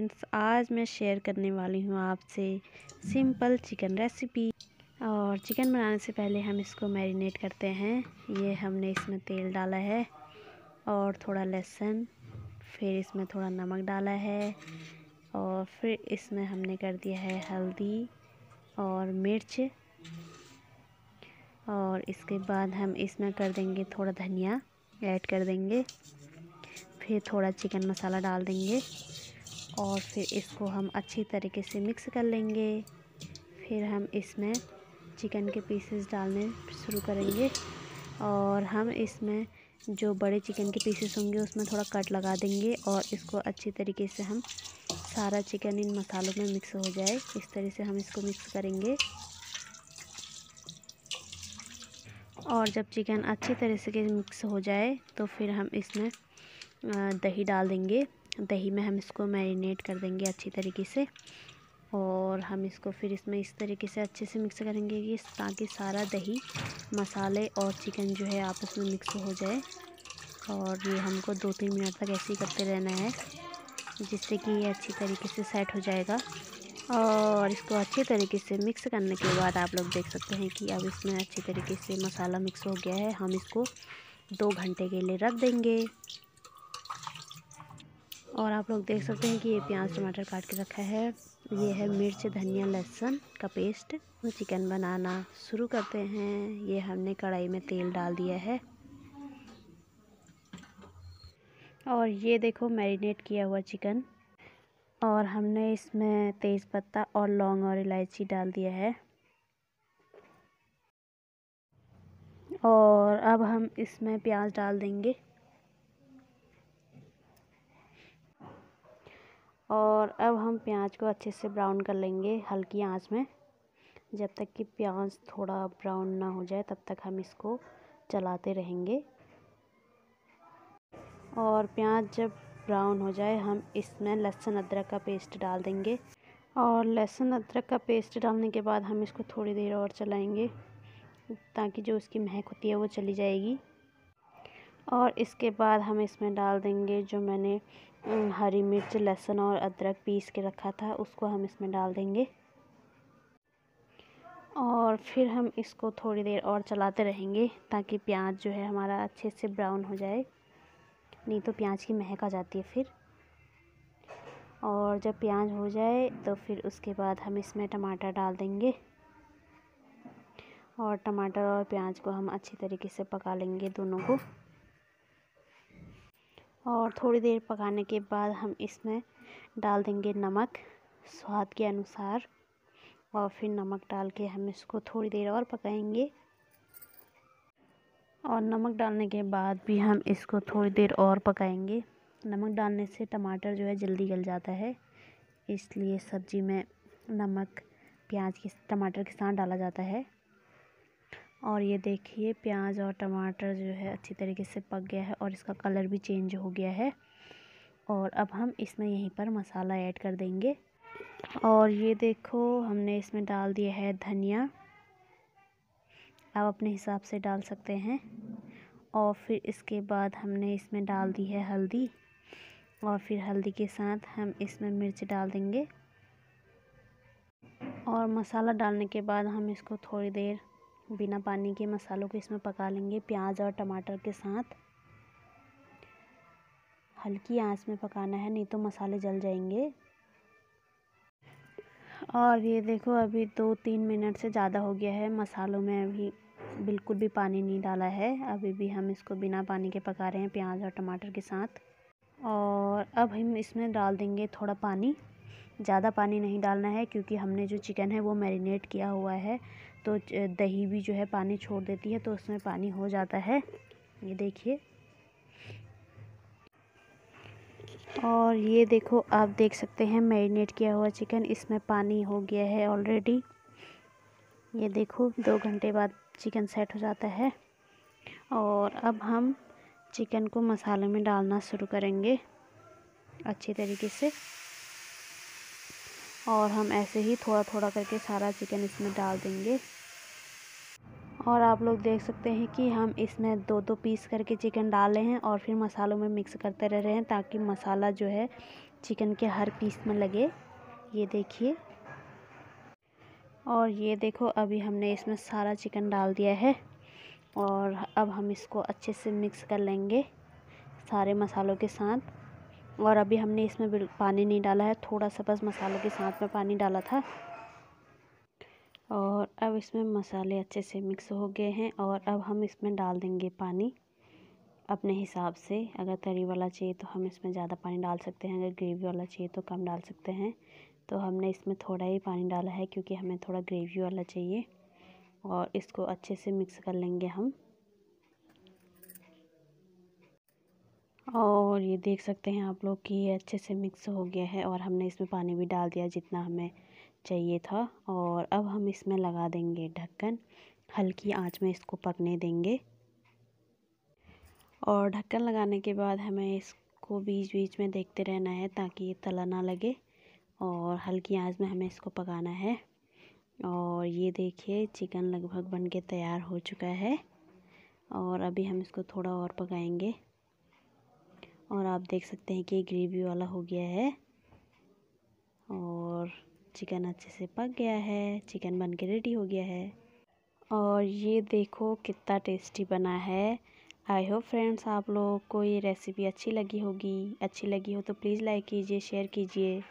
friends आज मैं share करने वाली हूँ आपसे सिंपल चिकन रेसिपी और चिकन बनाने से पहले हम इसको मैरिनेट करते हैं ये हमने इसमें तेल डाला है और थोड़ा लहसुन फिर इसमें थोड़ा नमक डाला है और फिर इसमें हमने कर दिया है हल्दी और मिर्च और इसके बाद हम इसमें कर देंगे थोड़ा धनिया ऐड कर देंगे फिर थोड़ा चिकन मसाला डाल देंगे और फिर इसको हम अच्छी तरीके से मिक्स कर लेंगे फिर हम इसमें चिकन के पीसेस डालने शुरू करेंगे और हम इसमें जो बड़े चिकन के पीसेस होंगे उसमें थोड़ा कट लगा देंगे और इसको अच्छी तरीके से हम सारा चिकन इन मसालों में मिक्स हो जाए इस तरह से हम इसको मिक्स करेंगे और जब चिकन अच्छी तरह से मिक्स हो जाए तो फिर हम इसमें दही डाल देंगे दही में हम इसको मैरिनेट कर देंगे अच्छी तरीके से और हम इसको फिर इसमें इस तरीके से अच्छे से मिक्स करेंगे कि ताकि सारा दही मसाले और चिकन जो है आपस में मिक्स हो जाए और ये हमको दो तीन मिनट तक ऐसे ही करते रहना है जिससे कि ये अच्छी तरीके से सेट हो जाएगा और इसको अच्छे तरीके से मिक्स करने के बाद आप लोग देख सकते हैं कि अब इसमें अच्छी तरीके से मसाला मिक्स हो गया है हम इसको दो घंटे के लिए रख देंगे और आप लोग देख सकते हैं कि ये प्याज टमाटर काट के रखा है ये है मिर्च धनिया लहसुन का पेस्ट तो चिकन बनाना शुरू करते हैं ये हमने कढ़ाई में तेल डाल दिया है और ये देखो मैरिनेट किया हुआ चिकन और हमने इसमें तेज़पत्ता और लौंग और इलायची डाल दिया है और अब हम इसमें प्याज डाल देंगे और अब हम प्याज को अच्छे से ब्राउन कर लेंगे हल्की आंच में जब तक कि प्याज थोड़ा ब्राउन ना हो जाए तब तक हम इसको चलाते रहेंगे और प्याज जब ब्राउन हो जाए हम इसमें लहसुन अदरक का पेस्ट डाल देंगे और लहसुन अदरक का पेस्ट डालने के बाद हम इसको थोड़ी देर और चलाएंगे ताकि जो उसकी महक होती है वो चली जाएगी और इसके बाद हम इसमें डाल देंगे जो मैंने हम्म, हरी मिर्च लहसुन और अदरक पीस के रखा था उसको हम इसमें डाल देंगे और फिर हम इसको थोड़ी देर और चलाते रहेंगे ताकि प्याज जो है हमारा अच्छे से ब्राउन हो जाए नहीं तो प्याज की महक आ जाती है फिर और जब प्याज हो जाए तो फिर उसके बाद हम इसमें टमाटर डाल देंगे और टमाटर और प्याज को हम अच्छी तरीके से पका लेंगे दोनों को और थोड़ी देर पकाने के बाद हम इसमें डाल देंगे नमक स्वाद के अनुसार और फिर नमक डाल के हम इसको थोड़ी देर और पकाएंगे और नमक डालने के बाद भी हम इसको थोड़ी देर और पकाएंगे नमक डालने से टमाटर जो है जल्दी गल जाता है इसलिए सब्ज़ी में नमक प्याज के टमाटर के साथ डाला जाता है और ये देखिए प्याज और टमाटर जो है अच्छी तरीके से पक गया है और इसका कलर भी चेंज हो गया है और अब हम इसमें यहीं पर मसाला ऐड कर देंगे और ये देखो हमने इसमें डाल दिया है धनिया आप अपने हिसाब से डाल सकते हैं और फिर इसके बाद हमने इसमें डाल दी है हल्दी और फिर हल्दी के साथ हम इसमें मिर्च डाल देंगे और मसाला डालने के बाद हम इसको थोड़ी देर बिना पानी के मसालों को इसमें पका लेंगे प्याज और टमाटर के साथ हल्की आंच में पकाना है नहीं तो मसाले जल जाएंगे और ये देखो अभी दो तीन मिनट से ज़्यादा हो गया है मसालों में अभी बिल्कुल भी पानी नहीं डाला है अभी भी हम इसको बिना पानी के पका रहे हैं प्याज और टमाटर के साथ और अब हम इसमें डाल देंगे थोड़ा पानी ज़्यादा पानी नहीं डालना है क्योंकि हमने जो चिकन है वो मैरिनेट किया हुआ है तो दही भी जो है पानी छोड़ देती है तो उसमें पानी हो जाता है ये देखिए और ये देखो आप देख सकते हैं मैरिनेट किया हुआ चिकन इसमें पानी हो गया है ऑलरेडी ये देखो दो घंटे बाद चिकन सेट हो जाता है और अब हम चिकन को मसाले में डालना शुरू करेंगे अच्छी तरीके से और हम ऐसे ही थोड़ा थोड़ा करके सारा चिकन इसमें डाल देंगे और आप लोग देख सकते हैं कि हम इसमें दो दो पीस करके चिकन डाले हैं और फिर मसालों में मिक्स करते रह रहे हैं ताकि मसाला जो है चिकन के हर पीस में लगे ये देखिए और ये देखो अभी हमने इसमें सारा चिकन डाल दिया है और अब हम इसको अच्छे से मिक्स कर लेंगे सारे मसालों के साथ और अभी हमने इसमें बिल पानी नहीं डाला है थोड़ा सा बस मसाले के साथ में पानी डाला था और अब इसमें मसाले अच्छे से मिक्स हो गए हैं और अब हम इसमें डाल देंगे पानी अपने हिसाब से अगर तरी वाला चाहिए तो हम इसमें ज़्यादा पानी डाल सकते हैं अगर ग्रेवी वाला चाहिए तो कम डाल सकते हैं तो हमने इसमें थोड़ा ही पानी डाला है क्योंकि हमें थोड़ा ग्रेवी वाला चाहिए और इसको अच्छे से मिक्स कर लेंगे हम और ये देख सकते हैं आप लोग कि ये अच्छे से मिक्स हो गया है और हमने इसमें पानी भी डाल दिया जितना हमें चाहिए था और अब हम इसमें लगा देंगे ढक्कन हल्की आंच में इसको पकने देंगे और ढक्कन लगाने के बाद हमें इसको बीच बीच में देखते रहना है ताकि ये तला ना लगे और हल्की आंच में हमें इसको पकाना है और ये देखिए चिकन लगभग बन के तैयार हो चुका है और अभी हम इसको थोड़ा और पकाएँगे और आप देख सकते हैं कि ग्रेवी वाला हो गया है और चिकन अच्छे से पक गया है चिकन बन के रेडी हो गया है और ये देखो कितना टेस्टी बना है आई होप फ्रेंड्स आप लोगों को ये रेसिपी अच्छी लगी होगी अच्छी लगी हो तो प्लीज़ लाइक कीजिए शेयर कीजिए